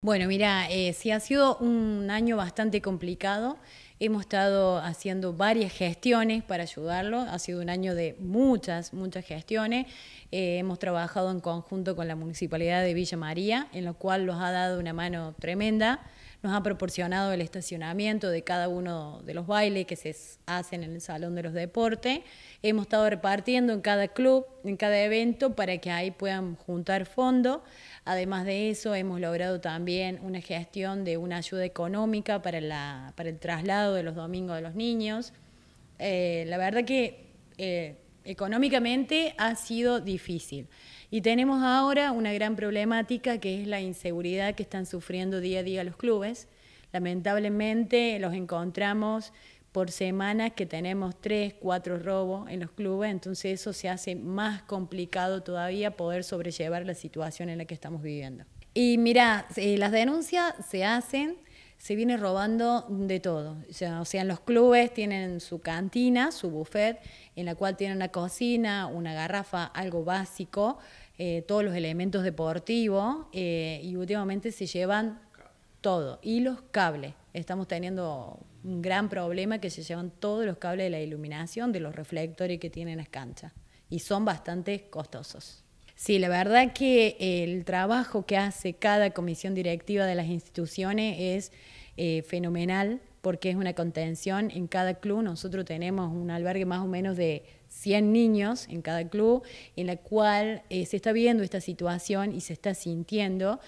Bueno, mira, eh, sí ha sido un año bastante complicado. Hemos estado haciendo varias gestiones para ayudarlo. Ha sido un año de muchas, muchas gestiones. Eh, hemos trabajado en conjunto con la Municipalidad de Villa María, en lo cual nos ha dado una mano tremenda. Nos ha proporcionado el estacionamiento de cada uno de los bailes que se hacen en el Salón de los Deportes. Hemos estado repartiendo en cada club, en cada evento, para que ahí puedan juntar fondos. Además de eso, hemos logrado también una gestión de una ayuda económica para, la, para el traslado de los domingos de los niños. Eh, la verdad que eh, económicamente ha sido difícil. Y tenemos ahora una gran problemática que es la inseguridad que están sufriendo día a día los clubes. Lamentablemente los encontramos por semanas que tenemos tres, cuatro robos en los clubes, entonces eso se hace más complicado todavía poder sobrellevar la situación en la que estamos viviendo. Y mira, eh, las denuncias se hacen, se viene robando de todo. O sea, los clubes tienen su cantina, su buffet, en la cual tienen una cocina, una garrafa, algo básico, eh, todos los elementos deportivos eh, y últimamente se llevan todo. Y los cables. Estamos teniendo un gran problema que se llevan todos los cables de la iluminación, de los reflectores que tienen las canchas. Y son bastante costosos. Sí, la verdad que el trabajo que hace cada comisión directiva de las instituciones es eh, fenomenal porque es una contención en cada club. Nosotros tenemos un albergue más o menos de 100 niños en cada club, en la cual eh, se está viendo esta situación y se está sintiendo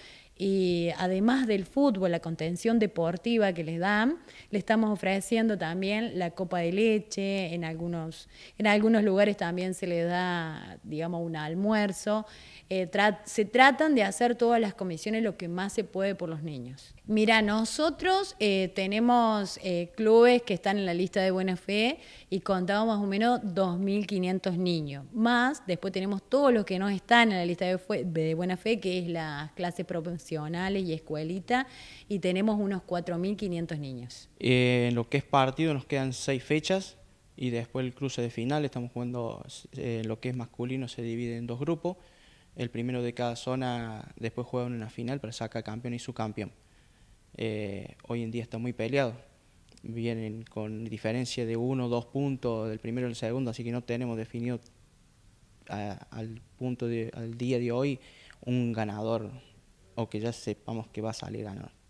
y además del fútbol, la contención deportiva que les dan, le estamos ofreciendo también la copa de leche, en algunos, en algunos lugares también se les da, digamos, un almuerzo. Eh, se tratan de hacer todas las comisiones lo que más se puede por los niños. Mira, nosotros eh, tenemos eh, clubes que están en la lista de buena fe y contamos más o menos 2.500 niños. Más, después tenemos todos los que no están en la lista de, buena fe, que es la clase propensiva y escuelita y tenemos unos 4.500 niños. Eh, en lo que es partido nos quedan seis fechas y después el cruce de final, estamos jugando eh, lo que es masculino, se divide en dos grupos, el primero de cada zona después juega en una final para sacar campeón y subcampeón. Eh, hoy en día está muy peleado, vienen con diferencia de uno o dos puntos del primero y el segundo, así que no tenemos definido al punto al día de hoy un ganador que ya sepamos que va a salir a no.